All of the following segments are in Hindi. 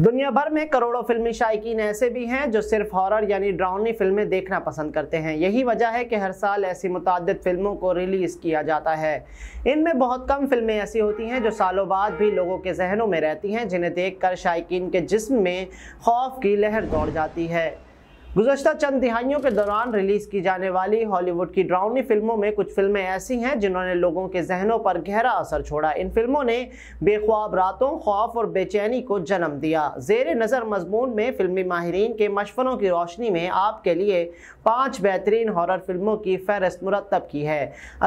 दुनिया भर में करोड़ों फिल्मी शायकीन ऐसे भी हैं जो सिर्फ हॉरर यानी ड्राउनी फिल्में देखना पसंद करते हैं यही वजह है कि हर साल ऐसी मुतद फिल्मों को रिलीज़ किया जाता है इनमें बहुत कम फिल्में ऐसी होती हैं जो सालों बाद भी लोगों के जहनों में रहती हैं जिन्हें देख कर के जिसम में खौफ की लहर दौड़ जाती है गुजशत चंद दिहाइयों के दौरान रिलीज की जाने वाली हॉलीवुड की ड्राउनी फिल्मों में कुछ फिल्में ऐसी हैं जिन्होंने लोगों के जहनों पर गहरा असर छोड़ा इन फिल्मों ने बेख्वाब रातों खौफ और बेचैनी को जन्म दिया जेर नज़र मजमून में फिल्मी माहरीन के मशवरों की रोशनी में आपके लिए पाँच बेहतरीन हॉर फिल्मों की फहरस्त मुरतब की है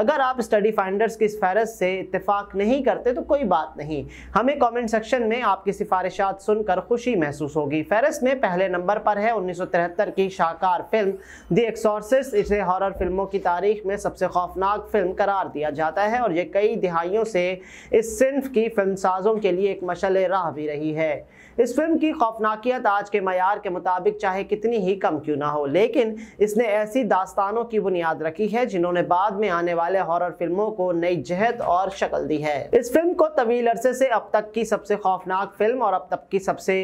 अगर आप स्टडी फाइंडर्स की इस फहरस्त से इतफाक़ नहीं करते तो कोई बात नहीं हमें कॉमेंट सेक्शन में आपकी सिफारिशात सुनकर खुशी महसूस होगी फहरस्त में पहले नंबर पर है उन्नीस सौ तिहत्तर की शाहकार फिल्म दी एक्सोर्सिस इसे हॉरर फिल्मों की तारीख में सबसे खौफनाक फिल्म करार दिया जाता है और ये कई दिहाइयों से इस सिंफ की फिल्म साजों के लिए एक मशल राह भी रही है इस फिल्म की खौफनाकियत आज के मैार के मुताबिक चाहे कितनी ही कम क्यों ना हो लेकिन इसने ऐसी दास्तानों की बुनियाद रखी है जिन्होंने बाद में आने वाले हॉरर फिल्मों को नई जहत और शक्ल दी है इस फिल्म को तवील अरसे से अब तक की सबसे खौफनाक फिल्म और अब तक की सबसे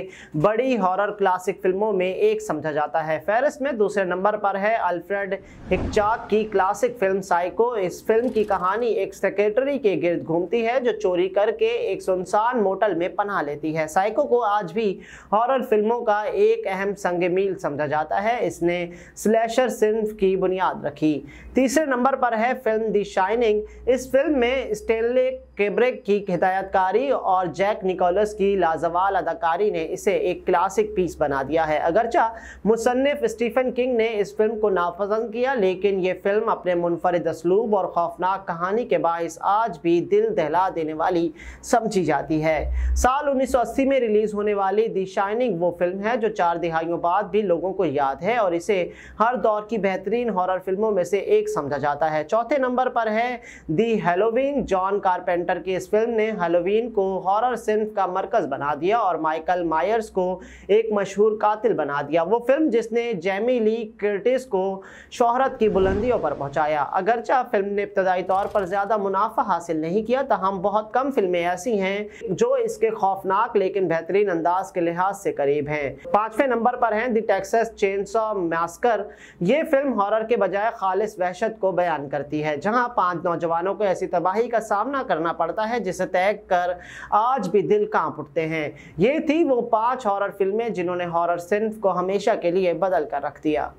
बड़ी हॉरर क्लासिक फिल्मों में एक समझा जाता है फहरिस्त में दूसरे नंबर पर है अल्फ्रेड हिकचाक की क्लासिक फिल्म साइको इस फिल्म की कहानी एक सेक्रेटरी के गिर्द घूमती है जो चोरी करके एक सुनसान मोटल में पनाह लेती है साइको को आज भी हॉरर फिल्मों का एक अहम संग मील समझा जाता है इसने स्लैशर सिंफ की बुनियाद रखी तीसरे नंबर पर है फिल्म दी शाइनिंग इस फिल्म में स्टेनले केब्रेक की हिदायतकारी और जैक निकोलस की लाजवाल अदाकारी ने इसे एक क्लासिक पीस बना दिया है अगरचा मुसनफ़ स्टीफन किंग ने इस फिल्म को नापसंद किया लेकिन ये फिल्म अपने मुनफरद असलूब और खौफनाक कहानी के बायस आज भी दिल दहला देने वाली समझी जाती है साल 1980 में रिलीज़ होने वाली दी शाइनिंग वो फिल्म है जो चार दिहाइयों बाद भी लोगों को याद है और इसे हर दौर की बेहतरीन हॉरर फिल्मों में से एक समझा जाता है चौथे नंबर पर है दी हेलोविन जॉन कारपेंटर सेंटर की इस फिल्म ने हेलोवीन को हॉरर सिंफ का मरकज बना दिया और माइकल मायर्स को एक मशहूर कातिल बना दिया वो फिल्म जिसने जेमी ली क्रिटिस को शोहरत की बुलंदियों पर पहुंचाया अगरचा फिल्म ने इब्तदाई तौर पर ज़्यादा मुनाफा हासिल नहीं किया तहम बहुत कम फिल्में ऐसी हैं जो इसके खौफनाक लेकिन बेहतरीन अंदाज के लिहाज से करीब हैं पाँचवें नंबर पर हैं दी टेक्सस चेन्सॉ मैस्कर ये फिल्म हॉरर के बजाय खालिश वहशत को बयान करती है जहाँ पाँच नौजवानों को ऐसी तबाही का सामना करना पड़ता है जिसे तय कर आज भी दिल कांप उठते हैं ये थी वो पांच हॉरर फिल्में जिन्होंने हॉरर सिंफ को हमेशा के लिए बदल कर रख दिया